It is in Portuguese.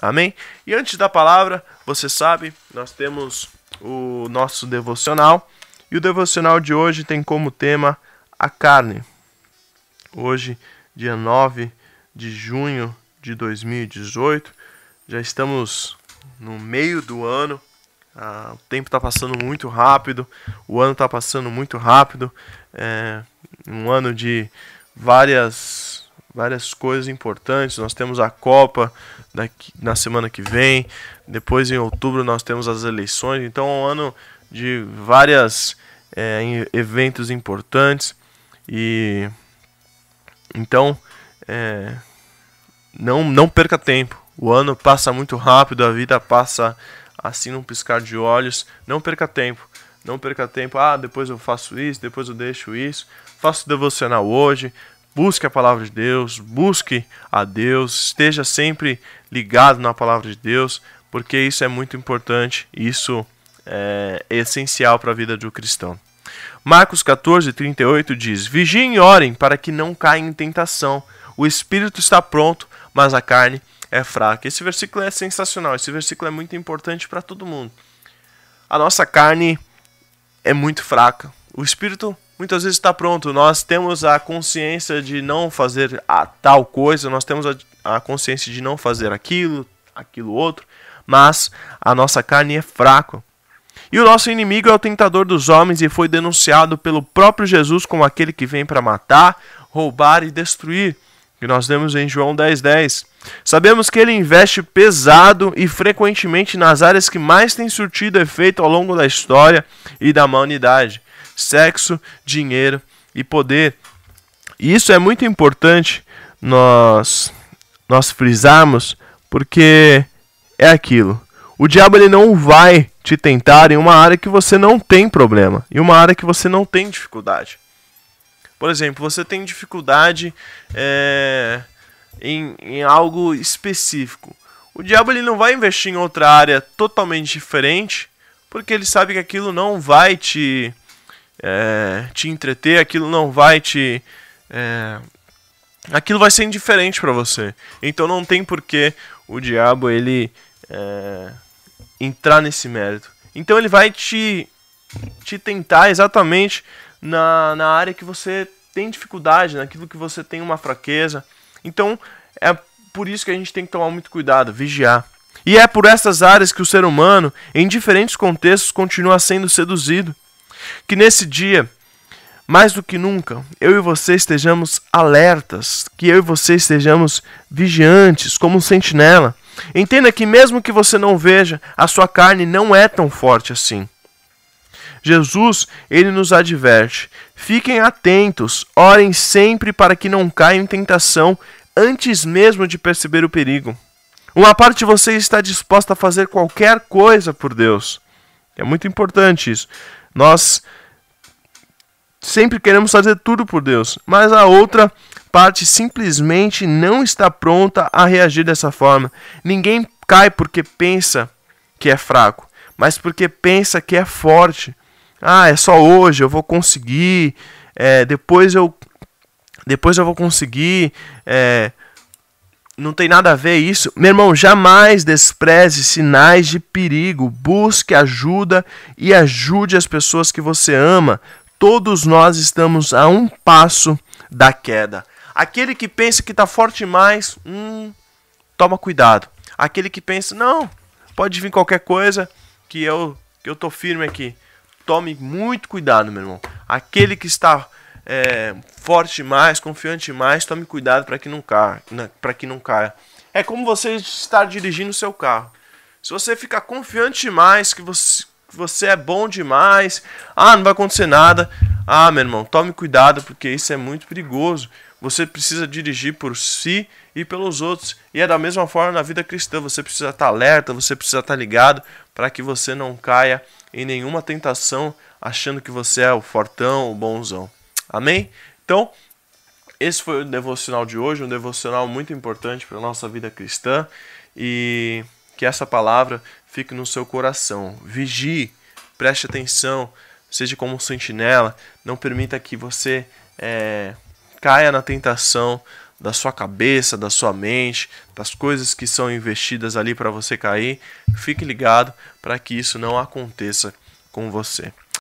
Amém? E antes da palavra, você sabe, nós temos o nosso devocional. E o devocional de hoje tem como tema a carne. Hoje, dia 9 de junho de 2018, já estamos no meio do ano. Ah, o tempo está passando muito rápido, o ano está passando muito rápido. É um ano de várias várias coisas importantes. Nós temos a Copa daqui, na semana que vem, depois em outubro nós temos as eleições. Então é um ano de várias é, eventos importantes e então é, não não perca tempo. O ano passa muito rápido, a vida passa assim num piscar de olhos. Não perca tempo. Não perca tempo. Ah, depois eu faço isso, depois eu deixo isso. Faço devocional hoje, Busque a palavra de Deus, busque a Deus, esteja sempre ligado na palavra de Deus, porque isso é muito importante, isso é essencial para a vida do cristão. Marcos 14, 38 diz: Vigiem e orem para que não caia em tentação. O espírito está pronto, mas a carne é fraca. Esse versículo é sensacional, esse versículo é muito importante para todo mundo. A nossa carne é muito fraca, o espírito muitas vezes está pronto. Nós temos a consciência de não fazer a tal coisa, nós temos a, a consciência de não fazer aquilo, aquilo outro, mas a nossa carne é fraca. E o nosso inimigo é o tentador dos homens e foi denunciado pelo próprio Jesus como aquele que vem para matar, roubar e destruir, que nós vemos em João 10:10. 10. Sabemos que ele investe pesado e frequentemente nas áreas que mais têm surtido efeito ao longo da história e da humanidade sexo, dinheiro e poder. E isso é muito importante nós nós frisarmos, porque é aquilo. O diabo ele não vai te tentar em uma área que você não tem problema, em uma área que você não tem dificuldade. Por exemplo, você tem dificuldade é, em, em algo específico. O diabo ele não vai investir em outra área totalmente diferente, porque ele sabe que aquilo não vai te é, te entreter, aquilo não vai te. É, aquilo vai ser indiferente para você. Então não tem que o diabo ele é, entrar nesse mérito. Então ele vai te, te tentar exatamente na, na área que você tem dificuldade, naquilo que você tem uma fraqueza. Então é por isso que a gente tem que tomar muito cuidado, vigiar. E é por essas áreas que o ser humano, em diferentes contextos, continua sendo seduzido. Que nesse dia, mais do que nunca, eu e você estejamos alertas, que eu e você estejamos vigiantes, como um sentinela. Entenda que, mesmo que você não veja, a sua carne não é tão forte assim. Jesus, ele nos adverte: fiquem atentos, orem sempre para que não caiam em tentação antes mesmo de perceber o perigo. Uma parte de vocês está disposta a fazer qualquer coisa por Deus. É muito importante isso. Nós sempre queremos fazer tudo por Deus, mas a outra parte simplesmente não está pronta a reagir dessa forma. Ninguém cai porque pensa que é fraco, mas porque pensa que é forte. Ah, é só hoje, eu vou conseguir. É, depois eu depois eu vou conseguir. É, não tem nada a ver isso. Meu irmão, jamais despreze sinais de perigo. Busque ajuda e ajude as pessoas que você ama. Todos nós estamos a um passo da queda. Aquele que pensa que está forte mais, hum, toma cuidado. Aquele que pensa, não, pode vir qualquer coisa que eu que eu tô firme aqui. Tome muito cuidado, meu irmão. Aquele que está é, forte mais, confiante mais, tome cuidado para que não caia, né, para que não caia. É como você estar dirigindo o seu carro. Se você ficar confiante demais, que você, que você é bom demais, ah, não vai acontecer nada. Ah, meu irmão, tome cuidado porque isso é muito perigoso. Você precisa dirigir por si e pelos outros. E é da mesma forma na vida cristã, você precisa estar alerta, você precisa estar ligado para que você não caia em nenhuma tentação achando que você é o fortão, o bonzão. Amém? Então, esse foi o devocional de hoje, um devocional muito importante para a nossa vida cristã e que essa palavra fique no seu coração. Vigie, preste atenção, seja como um sentinela, não permita que você é, caia na tentação da sua cabeça, da sua mente, das coisas que são investidas ali para você cair. Fique ligado para que isso não aconteça com você.